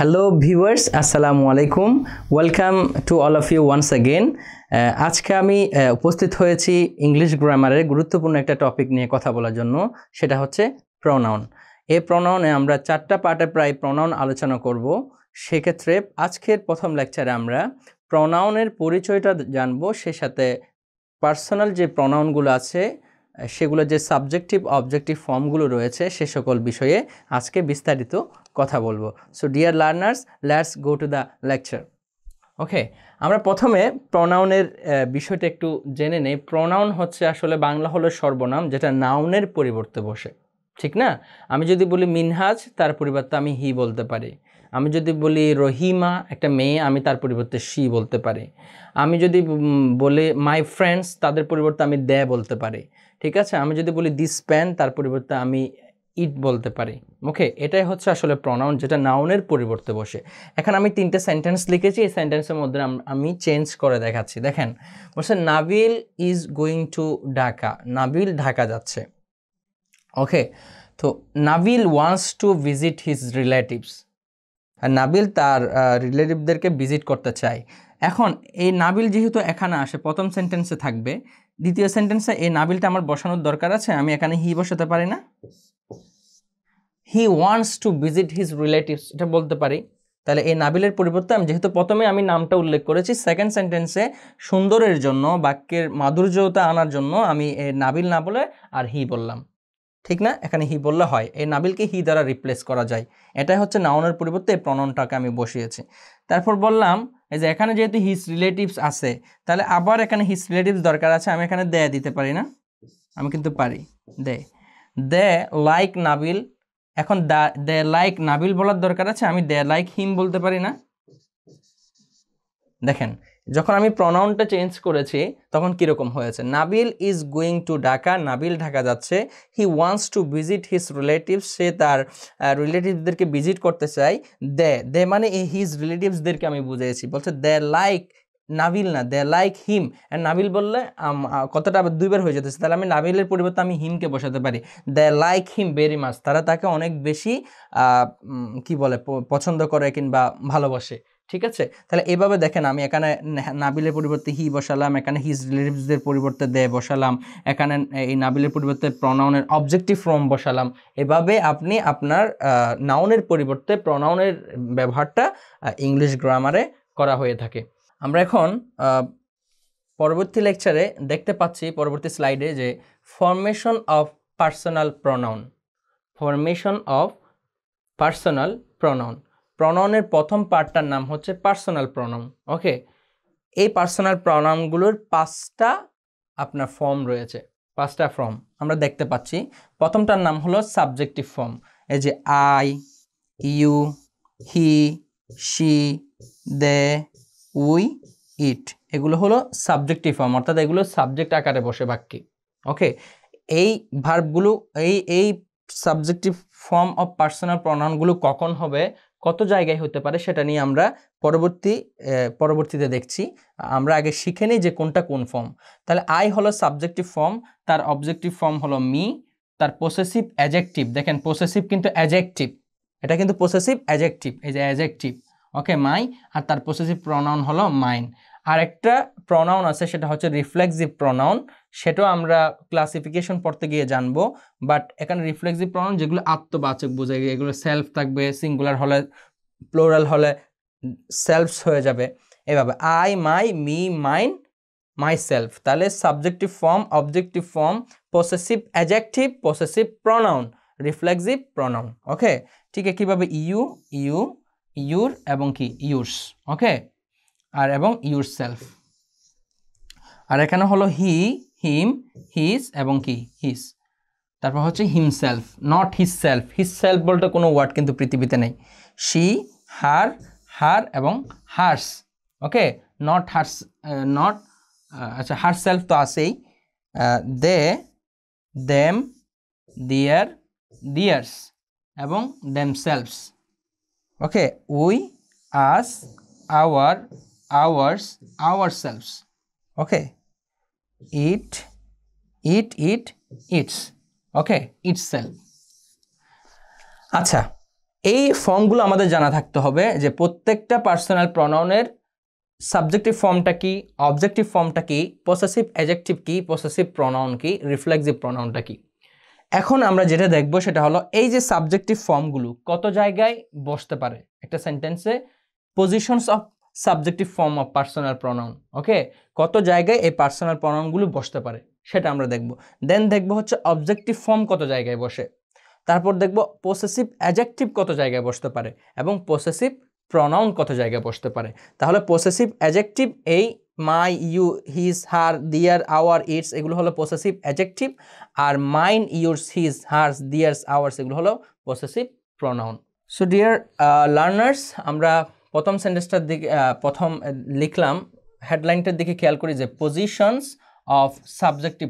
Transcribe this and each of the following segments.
hello viewers আসসালামু আলাইকুম welcome to all of you once again আজকে আমি উপস্থিত হয়েছি ইংলিশ গ্রামারের গুরুত্বপূর্ণ একটা টপিক নিয়ে কথা বলার জন্য সেটা হচ্ছে প্রনাউন এই প্রনাউনে আমরা চারটা পার্টে প্রায় প্রনাউন আলোচনা করব সেক্ষেত্রে আজকের প্রথম লেকচারে আমরা প্রনাউনের পরিচয়টা জানবো সে সাথে পার্সোনাল যে প্রনাউনগুলো আছে সেগুলো যে সাবজেক্টিভ অবজেক্টিভ ফর্মগুলো রয়েছে সে সকল বিষয়ে আজকে বিস্তারিত কথা বলবো so dear learners let's go to the lecture okay আমরা প্রথমে প্রনাউনের বিষয়টা একটু জেনে নেই প্রনাউন হচ্ছে আসলে বাংলা হলো সর্বনাম যেটা নাউনের পরিবর্তে বসে ঠিক না আমি যদি বলি মিনহাজ তার পরিবর্তে আমি হি বলতে পারি আমি যদি বলি রহিমা একটা মেয়ে আমি তার পরিবর্তে শি বলতে পারি আমি যদি বলি মাই ফ্রেন্ডস তাদের পরিবর্তে আমি দে বলতে পারি ঠিক আছে আমি যদি বলি দিস প্যান তার পরিবর্তে আমি ইট বলতে পারি ওকে এটাই হচ্ছে আসলে প্রনাউন যেটা নাউনের পরিবর্তে বসে এখন আমি তিনটে সেন্টেন্স লিখেছি এই সেন্টেন্সের মধ্যে আমি চেঞ্জ করে দেখাচ্ছি দেখেন বলছে Nabil is going to Dhaka Nabil Dhaka যাচ্ছে ওকে তো Nabil wants to visit his relatives Nabil তার রিলেটিভদেরকে ভিজিট করতে চায় এখন এই নাবিল যেহেতু এখানে আসে প্রথম সেন্টেন্সে থাকবে দ্বিতীয় সেন্টেন্সে এই নাবিলটা আমার বসানোর দরকার আছে আমি এখানে হি বসাতে পারি না he wants to visit his relatives এটা বলতে পারি তাহলে এই নাবিলের পরিবর্তে আমি যেহেতু প্রথমে আমি নামটা উল্লেখ করেছি সেকেন্ড সেন্টেন্সে সুন্দরের জন্য বাক্যের মাধুর্যতা আনার জন্য আমি নাবিল না বলে আর হি বললাম ঠিক না এখানে হি বললে হয় এই নাবিলকে হি দ্বারা রিপ্লেস করা যায় এটাই হচ্ছে নাউনের পরিবর্তে প্রননটাকে আমি বসিয়েছি তারপর বললাম এই যে এখানে যেহেতু হিস রিলেটিভস আছে তাহলে আবার এখানে হিস রিলেটিভস দরকার আছে আমি এখানে দেয়া দিতে পারি না আমি কিন্তু পারি দে দে লাইক নাবিল এখন দা দে লাইক নাবিল বলার দরকার আছে আমি দে লাইক হিম বলতে পারি না দেখেন যখন আমি প্রনাউনটা চেঞ্জ করেছি তখন কীরকম হয়েছে Nabil is going to Dhaka Nabil Dhaka যাচ্ছে he wants to visit his relatives সে তার রিলেটিভসদেরকে ভিজিট করতে চাই দে দে মানে হিজ রিলেটিভসদেরকে আমি বুঝিয়েছি বলছে দে লাইক নাবিল না they like him and Nabil বললে কথাটা আবার দুইবার হয়ে যেতেছে তাহলে আমি নাবিলের পরিবর্তে আমি হিমকে বসাতে পারি দে লাইক হিম ভেরি মাছ তারা তাকে অনেক বেশি কি বলে পছন্দ করে কিংবা ভালোবাসে ঠিক আছে তাহলে এভাবে দেখেন আমি এখানে নাবিলের পরিবর্তে হি বসালাম এখানে হিজ রিলেটিভসদের পরিবর্তে দে বসালাম এখানে এই নাবিলের পরিবর্তে প্রনাউনের অবজেক্টিভ ফর্ম বসালাম এভাবে আপনি আপনার নাউনের পরিবর্তে প্রনাউনের ব্যবহারটা ইংলিশ গ্রামারে করা হয়ে থাকে আমরা এখন পরবর্তী লেকচারে দেখতে পাচ্ছি পরবর্তী স্লাইডে যে formation of personal pronoun formation of personal pronoun প্রণয়নের প্রথম পার্টটার নাম হচ্ছে পার্সোনাল প্রণম ওকে এই পার্সোনাল প্রণামগুলোর পাঁচটা আপনার ফর্ম রয়েছে পাঁচটা ফর্ম আমরা দেখতে পাচ্ছি প্রথমটার নাম হলো সাবজেক্টিভ ফর্ম এই যে I you he she they we it এগুলো হলো সাবজেক্টিভ ফর্ম অর্থাৎ এগুলো সাবজেক্ট আকারে বসে বাক্যে ওকে এই ভার্বগুলো এই এই সাবজেক্টিভ ফর্ম অফ পার্সোনাল প্রণয়নগুলো কখন হবে কত জায়গায় হতে পারে সেটা নিয়ে আমরা পরবর্তী পরবর্তীতে দেখছি আমরা আগে শিখে নিই যে কোনটা কোন ফর্ম তাহলে আই হলো সাবজেক্টিভ ফর্ম তার অবজেক্টিভ ফর্ম হলো মি তার প্রসেসিভ অ্যাজেক্টিভ দেখেন প্রসেসিভ কিন্তু অ্যাজেক্টিভ এটা কিন্তু প্রসেসিভ অ্যাজেক্টিভ এই যে অ্যাজেক্টিভ ওকে মাই আর তার প্রসেসিভ প্রনাউন হলো মাইন আর একটা প্রনাউন আছে সেটা হচ্ছে রিফ্লেক্সিভ প্রনাউন সেটাও আমরা ক্লাসিফিকেশন পড়তে গিয়ে জানবো বাট এখানে রিফ্লেক্সিভ প্রনাউন যেগুলো আত্মবাচক বোঝায় এগুলো সেলফ থাকবে সিঙ্গুলার হলে প্লোরাল হলে সেলফস হয়ে যাবে এভাবে I my me mine myself তাহলে subjective form objective form possessive adjective possessive pronoun reflexive pronoun okay ঠিক আছে কীভাবে ইউ ইউ ইউর এবং কি ইউর্স ওকে আর এবং ইউর সেলফ আর এখানে হলো হি হিম হিস এবং কি হিস তারপর হচ্ছে himself not his self his self বলতে কোনো ওয়ার্ড কিন্তু পৃথিবীতে নেই শি হার হার এবং hers okay not hers not আচ্ছা হার সেলফ তো আছেই দে দেম দিয়ার দিয়ার্স এবং themselves okay we us our ours ourselves okay it it it its okay itself আচ্ছা এই ফর্মগুলো আমাদের জানা থাকতে হবে যে প্রত্যেকটা পার্সোনাল প্রনাউনের সাবজেক্টিভ ফর্মটা কি অবজেক্টিভ ফর্মটা কি পসেসিভ অ্যাজেক্টিভ কি পসেসিভ প্রনাউন কি রিফ্লেক্সিভ প্রনাউনটা কি এখন আমরা যেটা দেখব সেটা হলো এই যে সাবজেক্টিভ ফর্মগুলো কত জায়গায় বসতে পারে একটা সেন্টেন্সে positions of subjective form of personal pronoun okay কত জায়গায় এই পার্সোনাল প্রনাউনগুলো বসতে পারে সেটা আমরা দেখব দেন দেখব হচ্ছে অবজেক্টিভ ফর্ম কত জায়গায় বসে তারপর দেখব পসেসিভ অ্যাজেক্টিভ কত জায়গায় বসতে পারে এবং পসেসিভ প্রনাউন কত জায়গায় বসতে পারে তাহলে পসেসিভ অ্যাজেক্টিভ এই মাই ইউ হিজ হার দিয়ার আওয়ার ইটস এগুলো হলো পসেসিভ অ্যাজেক্টিভ আর mine yours his hers theirs ours এগুলো হলো possessive pronoun so dear learners আমরা প্রথম সেন্টেন্সটার দিকে প্রথম লিখলাম হেডলাইনটার দিকে খেয়াল করি যে positions of subjective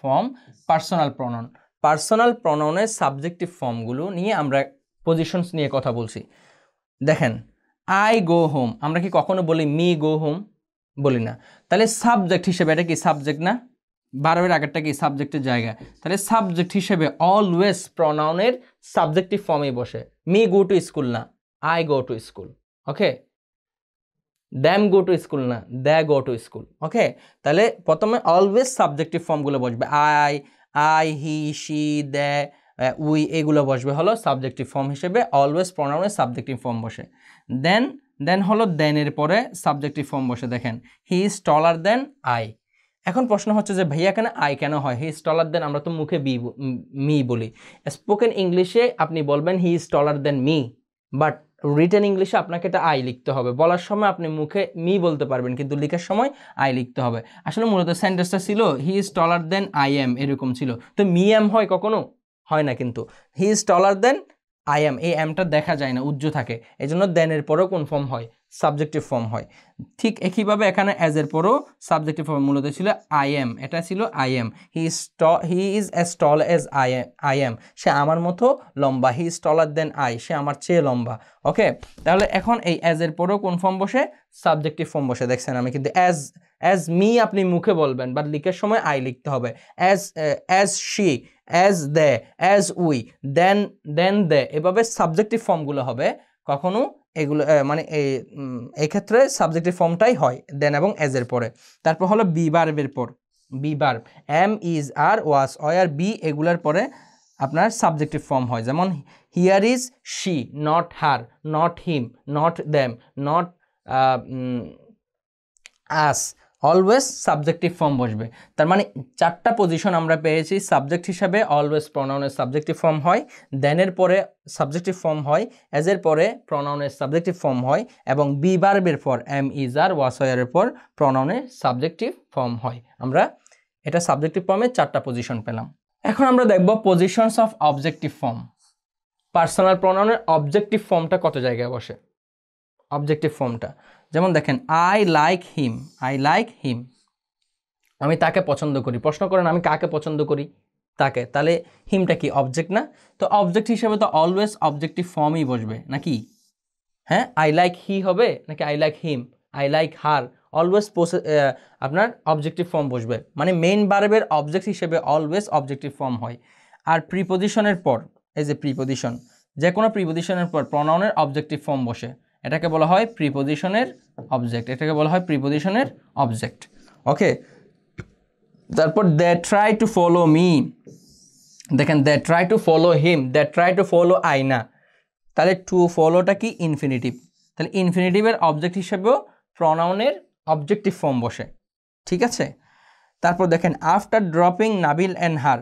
form personal pronoun personal প্রননের সাবজেক্টিভ ফর্মগুলো নিয়ে আমরা পজিশনস নিয়ে কথা বলছি দেখেন আই গো হোম আমরা কি কখনো বলি মি গো হোম বলি না তাহলে সাবজেক্ট হিসেবে এটা কি সাবজেক্ট না বারোয়ের আগেরটা কি সাবজেক্টের জায়গা তাহলে সাবজেক্ট হিসেবে অলওয়েজ প্রনাউনের সাবজেক্টিভ ফর্মেই বসে মি গো টু স্কুল না I go to school okay them go to school না they go to school okay তাহলে প্রথমে অলওয়েজ সাবজেক্টিভ ফর্মগুলো বসবে I I he she they we এগুলো বসবে হলো সাবজেক্টিভ ফর্ম হিসেবে অলওয়েজ প্রোনাউনের সাবজেক্টিভ ফর্ম বসে দেন দেন হলো দেনের পরে সাবজেক্টিভ ফর্ম বসে দেখেন হি ইজ টলার দেন আই এখন প্রশ্ন হচ্ছে যে ভাইয়া কেন আই কেন হয় হি ইজ টলার দেন আমরা তো মুখে বি মি বলি স্পোকেন ইংলিশে আপনি বলবেন he is taller than me but written ইংলিশে আপনাকে এটা আই লিখতে হবে বলার সময় আপনি মুখে মি বলতে পারবেন কিন্তু লিখার সময় আই লিখতে হবে আসলে মূলত সেন্টেন্সটা ছিল he is taller than I am এরকম ছিল তো মি এম হয় কখনো হয় না কিন্তু he is taller than I am এই এমটা দেখা যায় না উজ্জ্ব থাকে এজন্য দেনের পরেও কনফার্ম হয় সাবজেক্টিভ ফর্ম হয় ঠিক একইভাবে এখানে অ্যাজের পরও সাবজেক্টিভ ফর্ম মূলত ছিল আই এম এটা ছিল I am he is he is as tall as I I am সে আমার মতো লম্বা হি is taller than I say আমার চেয়ে লম্বা ওকে তাহলে এখন এই অ্যাজের পরও কোন ফর্ম বসে সাবজেক্টিভ ফর্ম বসে দেখছেন আমি কিন্তু অ্যাজ অ্যাজ মি আপনি মুখে বলবেন বাট লিখের সময় আই লিখতে হবে as as she as they as we then then they এভাবে সাবজেক্টিভ ফর্মগুলো হবে কখনো এগুলো মানে এই ক্ষেত্রে সাবজেক্টের ফর্মটাই হয় দেন এবং এজের পরে তারপর হলো বি বার্বের পর be verb am is are was are be এগুলার পরে আপনার সাবজেক্টিভ ফর্ম হয় যেমন here is she not her not him not them not us always subjective form বসবে তার মানে চারটা পজিশন আমরা পেয়েছি সাবজেক্ট হিসাবে অলওয়েজ প্রনাউনের সাবজেক্টিভ ফর্ম হয় দেনের পরে সাবজেক্টিভ ফর্ম হয় এজের পরে প্রনাউনের সাবজেক্টিভ ফর্ম হয় এবং বি বার্বের পর এম ইজ আর ওয়াসয়ারের পর প্রনাউনের সাবজেক্টিভ ফর্ম হয় আমরা এটা সাবজেক্টিভ ফর্মে চারটা পজিশন পেলাম এখন আমরা দেখব positions of objective form personal প্রনাউনের অবজেক্টিভ ফর্মটা কত জায়গায় বসে অবজেক্টিভ ফর্মটা যেমন দেখেন I like him I like him আমি তাকে পছন্দ করি প্রশ্ন করেন আমি কাকে পছন্দ করি তাকে তাহলে হিমটা কি অবজেক্ট না তো অবজেক্ট হিসেবে তো অলওয়েজ অবজেক্টিভ ফর্মই বসবে নাকি হ্যাঁ আই লাইক হি হবে নাকি I like him I like her always আপনার অবজেক্টিভ ফর্ম বসবে মানে মেইন বারবের অবজেক্ট হিসেবে অলওয়েজ অবজেক্টিভ ফর্ম হয় আর প্রিপোজিশনের পর এজ এ প্রিপোজিশন যে কোনো প্রিপোজিশনের পর প্রনাউনের অবজেক্টিভ ফর্ম বসে এটাকে বলা হয় প্রিপোজিশনের অবজেক্ট এটাকে বলা হয় প্রিপোজিশনের অবজেক্ট ওকে তারপর they try to follow me দেখেন they try to follow him they try to follow আইনা তাহলে টু ফলোটা কি ইনফিনিটিভ তাহলে ইনফিনিটিভের অবজেক্ট হিসেবেও প্রনাউনের অবজেক্টিভ ফর্ম বসে ঠিক আছে তারপর দেখেন after dropping Nabil and her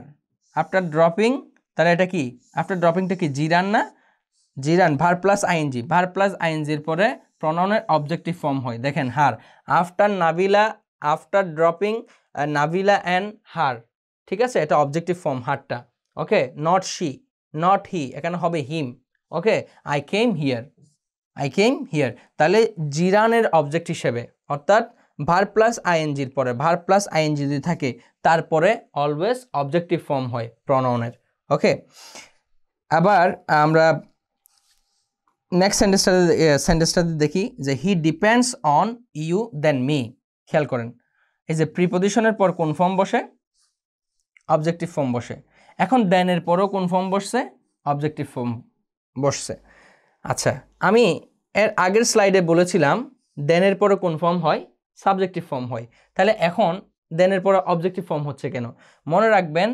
after dropping তাহলে এটা কি আফটার ড্রপিংটা কি জিরান না gerund verb plus ING verb plus আইএনজির পরে প্রনাউনের অবজেক্টিভ ফর্ম হয় দেখেন her after Nabila after dropping Nabila and her ঠিক আছে এটা অবজেক্টিভ ফর্ম হারটা okay not she not he এখানে হবে him okay I came here I came here তাহলে জিরানের অবজেক্ট হিসেবে অর্থাৎ ভার প্লাস আইএনজির পরে ভার প্লাস আইএনজি যদি থাকে তারপরে অলওয়েজ অবজেক্টিভ ফর্ম হয় প্রনাউনের ওকে আবার আমরা নেক্সট সেন্টেন্সটাতে সেন্টেন্সটাতে দেখি যে he depends on you than me খেয়াল করেন এই যে প্রিপোজিশনের পর কোন ফর্ম বসে অবজেক্টিভ ফর্ম বসে এখন দেনের পরও কোন ফর্ম বসছে অবজেক্টিভ ফর্ম বসছে আচ্ছা আমি এর আগের স্লাইডে বলেছিলাম দেনের পরও কোন ফর্ম হয় সাবজেক্টিভ ফর্ম হয় তাহলে এখন দেনের পরে অবজেক্টিভ ফর্ম হচ্ছে কেন মনে রাখবেন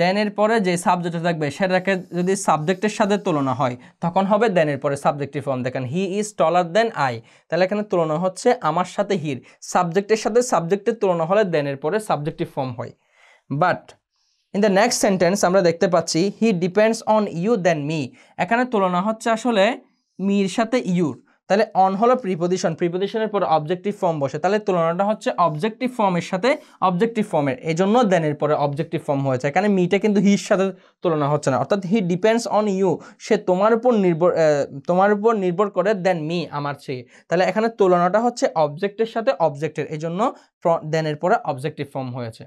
দেনের পরে যে সাবজেক্টটা থাকবে সেটাকে যদি সাবজেক্টের সাথে তুলনা হয় তখন হবে দেনের পরে সাবজেক্টিভ ফর্ম দেখেন হি ইজ টলার দেন আই তাহলে এখানে তুলনা হচ্ছে আমার সাথে হির সাবজেক্টের সাথে সাবজেক্টের তুলনা হলে দেনের পরে সাবজেক্টিভ ফর্ম হয় but in the next sentence আমরা দেখতে পাচ্ছি he depends on you than me এখানে তুলনা হচ্ছে আসলে মির সাথে ইউর তাহলে অন হলো প্রিপোজিশন প্রিপোজিশনের পর অবজেক্টিভ ফর্ম বসে তাহলে তুলনাটা হচ্ছে অবজেক্টিভ ফর্মের সাথে অবজেক্টিভ ফর্মের এই জন্য দেনের পরে অবজেক্টিভ ফর্ম হয়েছে এখানে মিটা কিন্তু হির সাথে তুলনা হচ্ছে না অর্থাৎ হি ডিপেন্ডস অন ইউ সে তোমার উপর নির্ভর তোমার উপর নির্ভর করে দেন মি আমার চেয়ে তাহলে এখানে তুলনাটা হচ্ছে অবজেক্টের সাথে অবজেক্টের এই জন্য দেনের পরে অবজেক্টিভ ফর্ম হয়েছে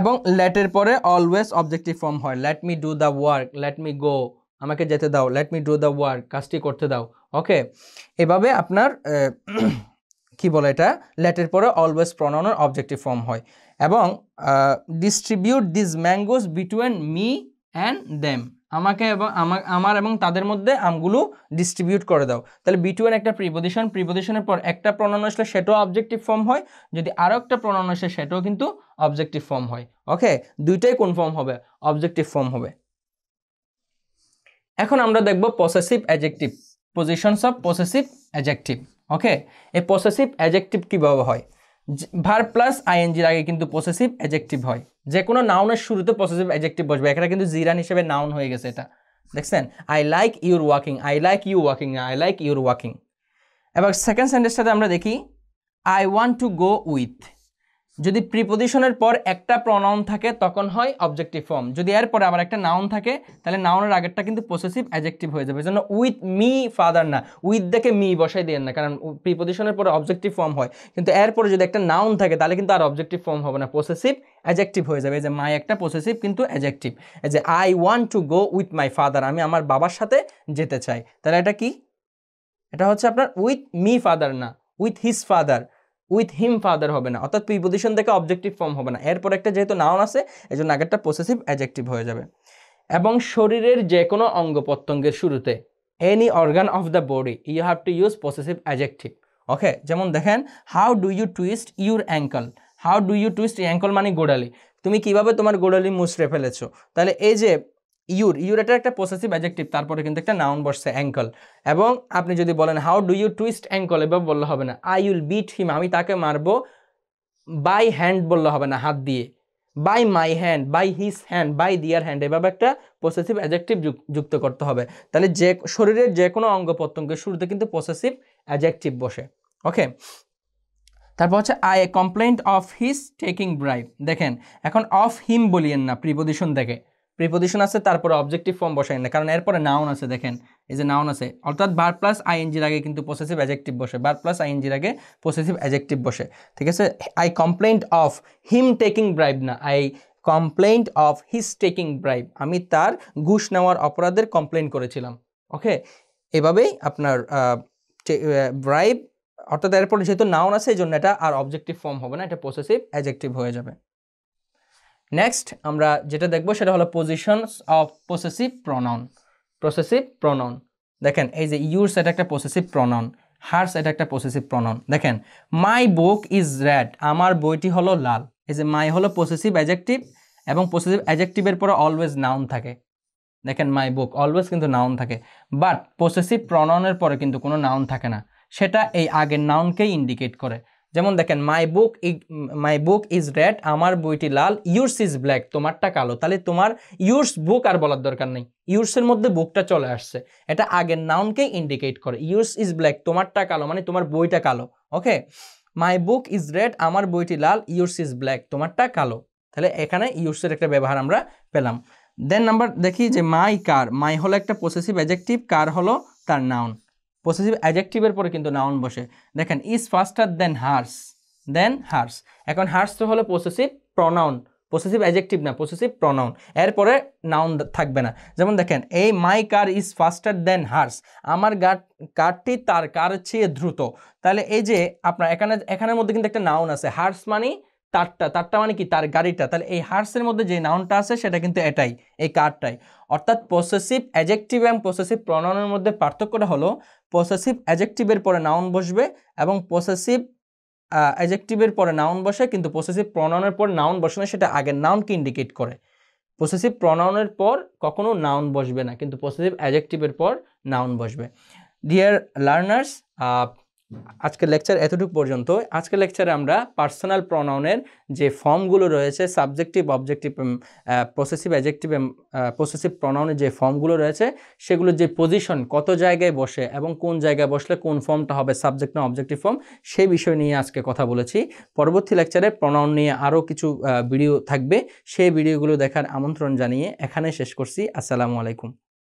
এবং লেটের পরে অলওয়েজ অবজেক্টিভ ফর্ম হয় let me do the work let me go আমাকে যেতে দাও let me do the work কাজটি করতে দাও ওকে এভাবে আপনার কি বলে এটা লেটের পরে অলওয়েজ প্রনাউনের অবজেক্টিভ ফর্ম হয় এবং distribute this mangoes between me and them আমাকে এবং আমার এবং তাদের মধ্যে আমগুলো ডিস্ট্রিবিউট করে দাও তাহলে বিটুয়েন একটা প্রিপোজিশন প্রিপোজিশনের পর একটা প্রণয়ন আসলে সেটাও অবজেক্টিভ ফর্ম হয় যদি আরও একটা প্রণয়ন আসে সেটাও কিন্তু অবজেক্টিভ ফর্ম হয় ওকে দুইটাই কোন ফর্ম হবে অবজেক্টিভ ফর্ম হবে এখন আমরা দেখব possessive adjective positions of possessive adjective okay এই পসেসিভ অ্যাজেক্টিভ কীভাবে হয় ভার প্লাস আইএনজির আগে কিন্তু পসেসিভ অ্যাজেক্টিভ হয় যে কোনো নাউনের শুরুতে পসেসিভ অ্যাজেক্টিভ বসবে এখানে কিন্তু জিরান হিসেবে নাউন হয়ে গেছে এটা দেখছেন I like your walking I like you walking I like your walking এবার সেকেন্ড সেন্টেন্সটাতে আমরা দেখি I want to go with যদি প্রিপোজিশনের পর একটা প্রনাউন থাকে তখন হয় অবজেক্টিভ ফর্ম যদি এরপরে আবার একটা নাউন থাকে তাহলে নাউনের আগেরটা কিন্তু পসেসিভ অ্যাজেক্টিভ হয়ে যাবে জন্য উইথ মি ফাদার না উইথ দেখে মি বসাই দিয়ে না কারণ প্রিপোজিশনের পরে অবজেক্টিভ ফর্ম হয় কিন্তু এরপরে যদি একটা নাউন থাকে তাহলে কিন্তু আর অবজেক্টিভ ফর্ম হবে না পসেসিভ অ্যাজেক্টিভ হয়ে যাবে যে মাই একটা পসেসিভ কিন্তু অ্যাজেক্টিভ যে I want to go with my father আমি আমার বাবার সাথে যেতে চাই তাহলে এটা কি এটা হচ্ছে আপনার উইথ মি ফাদার না with his father with him father হবে না অর্থাৎ প্রিপোজিশন থেকে অবজেক্টিভ ফর্ম হবে না এরপর একটা যেহেতু নাউন আছে এই জন্য আগেরটা পসেসিভ অ্যাজেক্টিভ হয়ে যাবে এবং শরীরের যে কোনো অঙ্গ প্রত্যঙ্গের শুরুতে any organ of the body you have to use possessive adjective okay যেমন দেখেন how do you twist your ankle how do you twist ankle মানে গোড়ালি তুমি কিভাবে তোমার গোড়ালি মুচড়ে ফেলেছো তাহলে এই যে ইউর ইউর এটা একটা পসেসিভ অ্যাজেক্টিভ তারপরে কিন্তু একটা নাউন বসছে অ্যাঙ্কল এবং আপনি যদি বলেন how do you twist ankle এভাবে বললে হবে না আই উইল বিট হিম আমি তাকে মারবো বাই হ্যান্ড বললে হবে না হাত দিয়ে by my hand by his hand by their hand এভাবে একটা পসেসিভ অ্যাজেক্টিভ যুক্ত করতে হবে তাহলে যে শরীরের যে কোনো অঙ্গ প্রত্যঙ্গের শুরুতে কিন্তু পসেসিভ অ্যাজেক্টিভ বসে ওকে তারপর হচ্ছে I a complaint of his taking bribe দেখেন এখন অফ হিম বলিয়েন না প্রিপোজিশন দেখে প্রিপোজিশন আছে তারপরে অবজেক্টিভ ফর্ম বসাই না কারণ এরপরে নাউন আছে দেখেন এই যে নাউন আছে অর্থাৎ বার প্লাস আইএনজির আগে কিন্তু পসেসিভ অ্যাজেক্টিভ বসে বার প্লাস আইএনজির আগে পসেসিভ অ্যাজেক্টিভ বসে ঠিক আছে I complaint of him taking bribe না I complaint of his taking bribe আমি তার ঘুষ নেওয়ার অপরাধের কমপ্লেন করেছিলাম ওকে এভাবেই আপনার ব্রাইব অর্থাৎ এরপরে যেহেতু নাউন আছে এই জন্য এটা আর অবজেক্টিভ ফর্ম হবে না এটা পসেসিভ অ্যাজেক্টিভ হয়ে যাবে নেক্সট আমরা যেটা দেখব সেটা হলো positions of possessive pronoun possessive pronoun দেখেন এই যে ইউর্স এটা একটা পসেসিভ প্রনাউন হার্স এটা একটা পসেসিভ প্রনাউন দেখেন মাই বুক ইজ রেড আমার বইটি হলো লাল এই যে মাই হলো পসেসিভ অ্যাজেক্টিভ এবং পসেসিভ অ্যাজেক্টিভের পরে অলওয়েজ নাউন থাকে দেখেন মাই বুক অলওয়েজ কিন্তু নাউন থাকে বাট পসেসিভ প্রনাউনের পরে কিন্তু কোনো নাউন থাকে না সেটা এই আগের নাউনকেই ইন্ডিকেট করে যেমন দেখেন my book my book is red আমার বইটি লাল ইউর্স ইজ ব্ল্যাক তোমারটা কালো তাহলে তোমার ইউর্স বুক আর বলার দরকার নেই ইউর্সের মধ্যে বুকটা চলে আসছে এটা আগের নাউনকে ইন্ডিকেট করে ইউর্স ইজ ব্ল্যাক তোমারটা কালো মানে তোমার বইটা কালো ওকে মাই বুক ইজ রেড আমার বইটি লাল ইউর্স ইজ ব্ল্যাক তোমারটা কালো তাহলে এখানে ইউর্সের একটা ব্যবহার আমরা পেলাম দেন নাম্বার দেখি যে মাই কার মাই হলো একটা পসেসিভ অ্যাজেক্টিভ কার হলো তার নাউন পসেসিভ অ্যাজেক্টিভের পরে কিন্তু নাউন বসে দেখেন is faster than hers than hers এখন হার্স তো হলো পসেসিভ প্রনাউন পসেসিভ অ্যাজেক্টিভ না পসেসিভ প্রনাউন এরপরে নাউন থাকবে না যেমন দেখেন এই মাই car is faster than hertz আমার কারটি তার কার চেয়ে দ্রুত তাহলে এই যে আপনার এখানে এখানের মধ্যে কিন্তু একটা নাউন আছে হার্স মানি তারটা তারটা মানে কি তার গাড়িটা তাহলে এই হার্সের মধ্যে যে নাউনটা আছে সেটা কিন্তু এটাই এই কারটাই অর্থাৎ পসেসিভ অ্যাজেক্টিভ এবং পসেসিভ প্রণয়নের মধ্যে পার্থক্যটা হলো পসেসিভ অ্যাজেক্টিভের পরে নাউন বসবে এবং পসেসিভ অ্যাজেকটিভের পরে নাউন বসে কিন্তু পসেসিভ প্রণয়নের পর নাউন বসে না সেটা আগের নাউনকে ইন্ডিকেট করে পসেসিভ প্রণয়নের পর কখনো নাউন বসবে না কিন্তু পসেসিভ অ্যাজেক্টিভের পর নাউন বসবে ডিয়ার লার্নার্স আজকের লেকচার এতটুকু পর্যন্ত আজকের লেকচারে আমরা পার্সোনাল প্রনাউনের যে ফর্মগুলো রয়েছে subjective objective possessive adjective possessive প্রনাউনের যে ফর্মগুলো রয়েছে সেগুলোর যে পজিশন কত জায়গায় বসে এবং কোন জায়গায় বসলে কোন ফর্মটা হবে সাবজেক্ট না অবজেক্টিভ ফর্ম সেই বিষয় নিয়ে আজকে কথা বলেছি পরবর্তী লেকচারে প্রনাউন নিয়ে আরও কিছু ভিডিও থাকবে সেই ভিডিওগুলো দেখার আমন্ত্রণ জানিয়ে এখানে শেষ করছি আসসালামু আলাইকুম